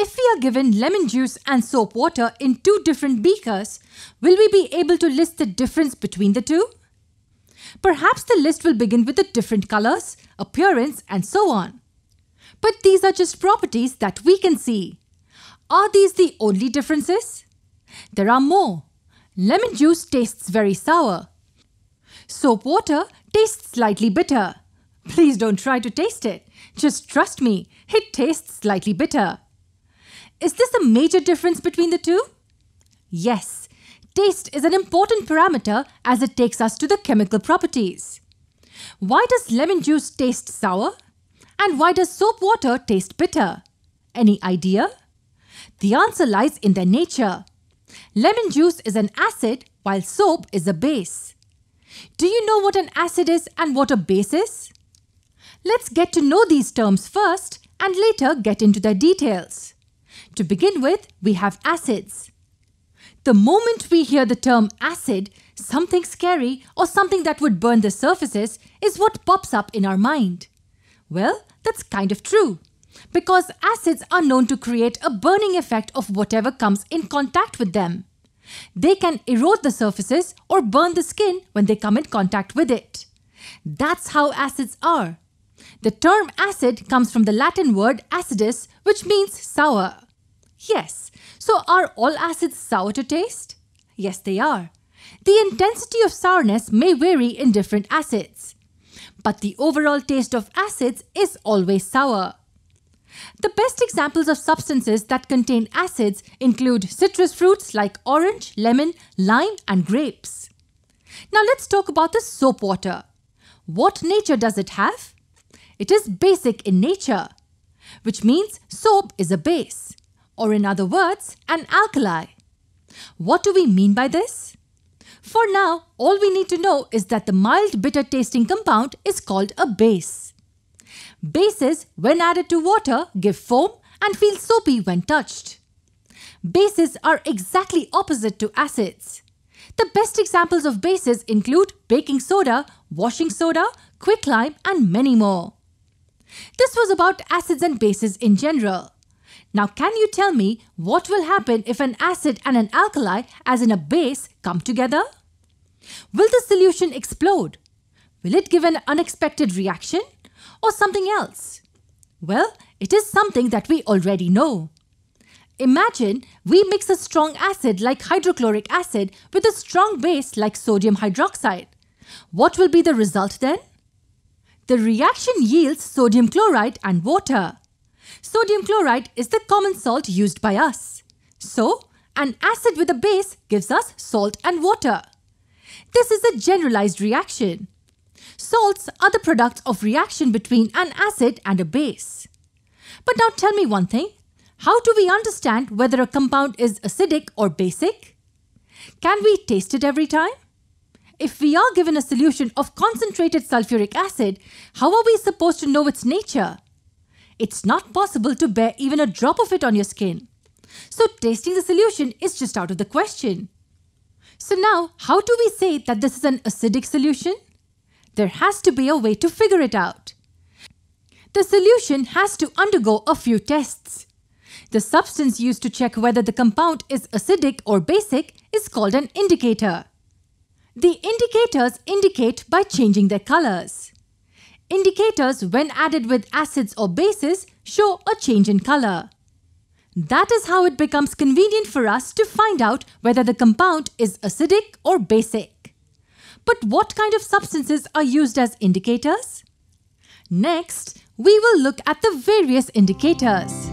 if we are given lemon juice and soap water in two different beakers, will we be able to list the difference between the two? Perhaps the list will begin with the different colors, appearance, and so on. But these are just properties that we can see. Are these the only differences? There are more. Lemon juice tastes very sour. Soap water tastes slightly bitter. Please don't try to taste it. Just trust me, it tastes slightly bitter. Is this a major difference between the two? Yes, taste is an important parameter as it takes us to the chemical properties. Why does lemon juice taste sour? And why does soap water taste bitter? Any idea? The answer lies in their nature. Lemon juice is an acid while soap is a base. Do you know what an acid is and what a base is? Let's get to know these terms first and later get into their details. To begin with, we have acids. The moment we hear the term acid, something scary or something that would burn the surfaces is what pops up in our mind. Well, that's kind of true. Because acids are known to create a burning effect of whatever comes in contact with them. They can erode the surfaces or burn the skin when they come in contact with it. That's how acids are. The term acid comes from the Latin word acidus, which means sour. Yes. So are all acids sour to taste? Yes, they are. The intensity of sourness may vary in different acids, but the overall taste of acids is always sour. The best examples of substances that contain acids include citrus fruits like orange, lemon, lime, and grapes. Now let's talk about the soap water. What nature does it have? It is basic in nature, which means soap is a base or in other words, an alkali. What do we mean by this? For now, all we need to know is that the mild bitter tasting compound is called a base. Bases, when added to water, give foam and feel soapy when touched. Bases are exactly opposite to acids. The best examples of bases include baking soda, washing soda, quicklime and many more. This was about acids and bases in general. Now, can you tell me what will happen if an acid and an alkali, as in a base, come together? Will the solution explode? Will it give an unexpected reaction? Or something else? Well, it is something that we already know. Imagine we mix a strong acid like hydrochloric acid with a strong base like sodium hydroxide. What will be the result then? The reaction yields sodium chloride and water. Sodium chloride is the common salt used by us. So, an acid with a base gives us salt and water. This is a generalized reaction. Salts are the products of reaction between an acid and a base. But now tell me one thing. How do we understand whether a compound is acidic or basic? Can we taste it every time? If we are given a solution of concentrated sulfuric acid, how are we supposed to know its nature? it's not possible to bear even a drop of it on your skin. So tasting the solution is just out of the question. So now, how do we say that this is an acidic solution? There has to be a way to figure it out. The solution has to undergo a few tests. The substance used to check whether the compound is acidic or basic is called an indicator. The indicators indicate by changing their colors. Indicators, when added with acids or bases, show a change in color. That is how it becomes convenient for us to find out whether the compound is acidic or basic. But what kind of substances are used as indicators? Next, we will look at the various indicators.